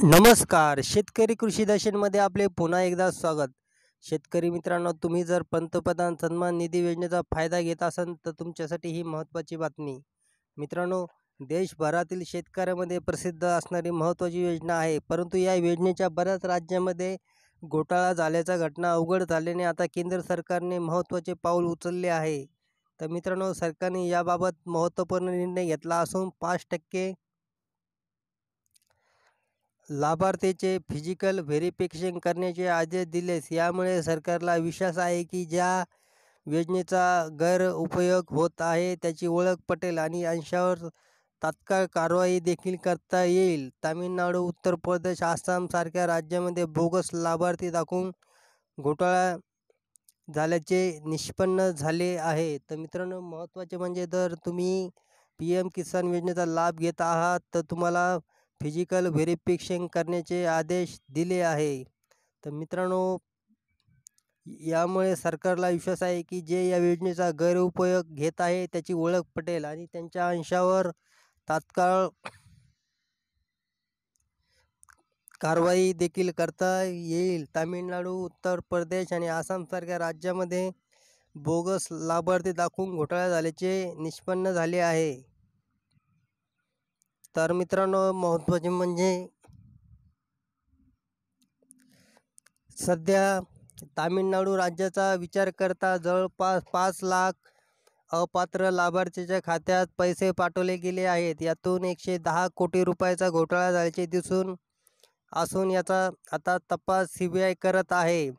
नमस्कार शेतकरी कृषी मध्ये आपले पुन्हा एकदा स्वागत शेतकरी मित्रांनो तुम्ही जर पंतप्रधान सन्मान निधी योजनेचा फायदा घेत असाल तर तुमच्यासाठी ही महत्त्वाची बातमी मित्रांनो देशभरातील शेतकऱ्यामध्ये प्रसिद्ध असणारी महत्त्वाची योजना आहे परंतु या योजनेच्या बऱ्याच राज्यामध्ये घोटाळा झाल्याच्या घटना अवघड झाल्याने आता केंद्र सरकारने महत्त्वाचे पाऊल उचलले आहे तर मित्रांनो सरकारने याबाबत महत्त्वपूर्ण निर्णय घेतला असून पाच टक्के लाभार्थीचे फिजिकल व्हेरिफिकेशन करण्याचे आदेश दिलेस यामुळे सरकारला विश्वास आहे की ज्या योजनेचा गैरउपयोग होत आहे त्याची ओळख पटेल आणि अंशावर तात्काळ कारवाई देखील करता येईल तामिळनाडू उत्तर प्रदेश आसामसारख्या राज्यामध्ये बोगस लाभार्थी दाखवून घोटाळा झाल्याचे निष्पन्न झाले आहे तर मित्रांनो महत्त्वाचे म्हणजे जर तुम्ही पी एम किसान योजनेचा लाभ घेत आहात तर तुम्हाला फिजिकल व्हेरिफिकेशन करण्याचे आदेश दिले आहे तर मित्रांनो यामुळे सरकारला विश्वास आहे की जे या योजनेचा गैरउपयोग घेत आहे त्याची ओळख पटेल आणि त्यांच्या अंशावर तात्काळ कारवाई देखील करता येईल तामिळनाडू उत्तर प्रदेश आणि आसामसारख्या राज्यामध्ये बोगस लाभार्थी दाखवून घोटाळा झाल्याचे निष्पन्न झाले आहे तर मित्रांनो महत्त्वाचे म्हणजे सध्या तामिळनाडू राज्याचा विचार करता जवळपास पाच लाख अपात्र लाभार्थीच्या खात्यात पैसे पाठवले गेले आहेत यातून एकशे दहा कोटी रुपयाचा घोटाळा झाल्याचे दिसून असून याचा आता तपास सी बी आय करत आहे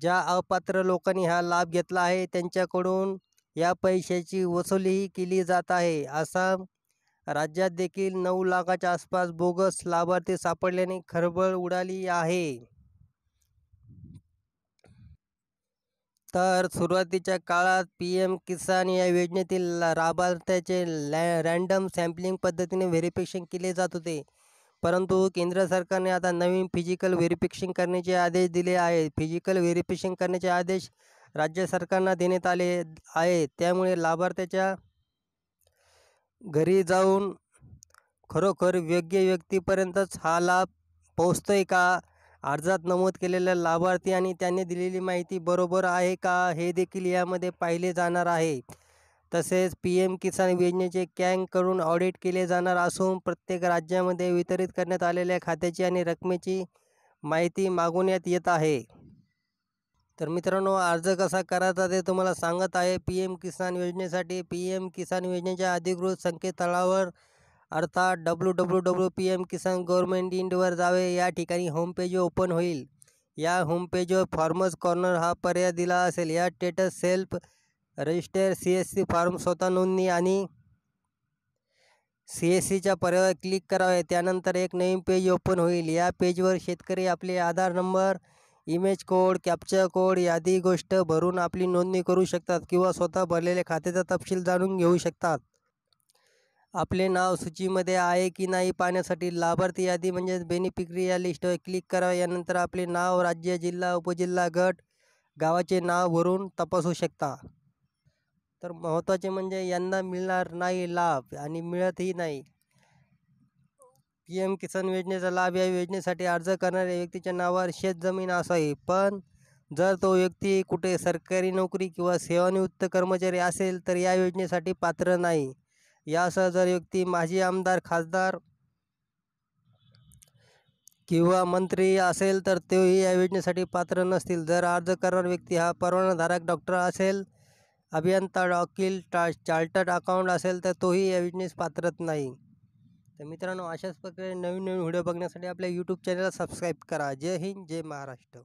ज्या अपात्र लोकांनी हा लाभ घेतला आहे त्यांच्याकडून या पैशाची वसुलीही केली जात आहे असा राज्यात देखील नऊ लाखाच्या आसपास बोगस लाभार्थी सापडल्याने खळबळ उडाली आहे तर सुरुवातीच्या काळात पी एम किसान या योजनेतील लाभार्थ्याचे लॅ रँडम सॅम्पलिंग पद्धतीने व्हेरिफिकेशन केले जात होते परंतु केंद्र सरकारने आता नवीन फिजिकल व्हेरिफिकेशन करण्याचे आदेश दिले आहेत फिजिकल व्हेरिफिकेशन करण्याचे आदेश राज्य सरकारना देण्यात आले आहेत त्यामुळे लाभार्थ्याच्या घरी जाऊन खरोखर योग्य व्यक्तीपर्यंतच हा लाभ पोहोचतोय का अर्जात नमूद केलेल्या लाभार्थी आणि त्याने दिलेली माहिती बरोबर आहे का हे देखील यामध्ये पाहिले जाणार आहे तसेच पी एम किसान योजनेचे कॅंगकडून ऑडिट केले जाणार असून प्रत्येक राज्यामध्ये वितरित करण्यात आलेल्या खात्याची आणि रकमेची माहिती मागवण्यात येत आहे तर मित्रांनो अर्ज कसा करायचा ते तुम्हाला सांगत आहे पी एम किसान योजनेसाठी पी एम किसान योजनेच्या अधिकृत संकेतस्थळावर अर्थात W W W P M Kisan government इंडवर जावे या ठिकाणी होमपेज ओपन होईल या होमपेजवर फार्मर्स कॉर्नर हा पर्याय दिला असेल या status self register C S C form स्वतः नोंदणी आणि सी एस सीच्या पर्यायावर क्लिक करावे त्यानंतर एक नवीन पेज ओपन होईल या पेजवर शेतकरी आपले Aadhaar number image code captcha code यादी गोष्ट भरून आपली नोंदणी करू शकतात किंवा स्वतः भरलेल्या खात्याचा तपशील जाणून घेऊ शकतात आपले नाव सूचीमध्ये आहे की नाही पाहण्यासाठी लाभार्थी यादी म्हणजे बेनिफिकरी या लिस्टवर क्लिक करा यानंतर आपले नाव राज्य जिल्हा उपजिल्हा गट गावाचे नाव भरून तपासू शकता तर महत्त्वाचे म्हणजे यांना मिळणार नाही लाभ आणि मिळतही नाही पी एम किसान योजनेचा लाभ या योजनेसाठी अर्ज करणाऱ्या व्यक्तीच्या नावावर शेतजमीन असावी पण जर तो व्यक्ती कुठे सरकारी नोकरी किंवा सेवानिवृत्त कर्मचारी असेल तर या योजनेसाठी पात्र नाही यासह जर व्यक्ती माजी आमदार खासदार किंवा मंत्री असेल तर तेही या योजनेसाठी पात्र नसतील जर अर्ज करणार व्यक्ती हा परवानाधारक डॉक्टर असेल अभियंता वकील टा चार्टर्ड अकाउंट असेल तर तोही या योजनेस पात्रत नाही तर मित्रांनो अशाच प्रकारे नवीन नवीन व्हिडिओ बघण्यासाठी आपल्या यूट्यूब चॅनलला सबस्क्राईब करा जय हिंद जय महाराष्ट्र